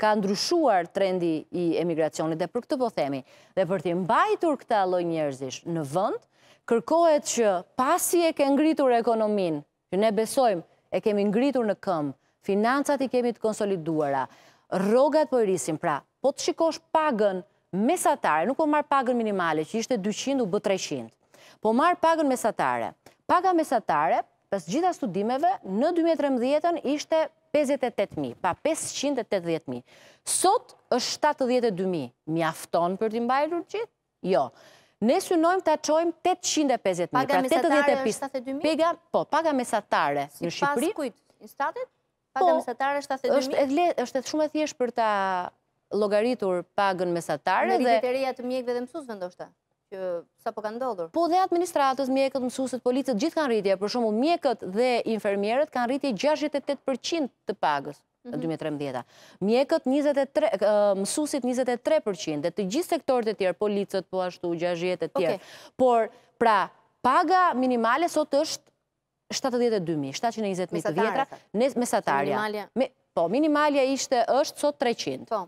ka ndryshuar trendi i emigracionit dhe për këtë po themi, dhe për të mbajtur këta loj njerëzish në vënd, kërkohet që pasi e ke ngritur ekonomin, që ne besojmë e kemi ngritur në këmë, financat i kemi të konsoliduara, rogat për po rrisim, pra, po të shikosh pagën mesatare, nuk po marë pagën minimale, që ishte 200 u bë 300, po marë pagën mesatare, paga mesatare pës gjitha studimeve, në 2013-ën ishte 58.000, pa 580.000. Sot është 72.000. Mi afton për t'i mbajrur gjithë? Jo. Ne synojmë të aqojmë 850.000. Paga mesatare është 72.000? Po, paga mesatare në Shqipëri. Si pas kujtë instatit? Paga mesatare është 72.000? është shumë e thjesht për ta logaritur pagën mesatare. Në rikiteria të mjekve dhe mësus vendoshta? që sa po ka ndodhur. Po dhe administratës, mjekët, mësusët, policët, gjithë kanë rritje, për shumë mjekët dhe infermierët kanë rritje 68% të pagës. në 2013. Mhm. Mjekët 23, mësusit 23%, dhe të gjithë sektorët e tjerë, policët, po ashtu, 60 e tjerë. Por, pra, paga minimale sot është 72.000, 720.000 vjetra, mesatarja. Po, minimalja ishte është sot 300. Po.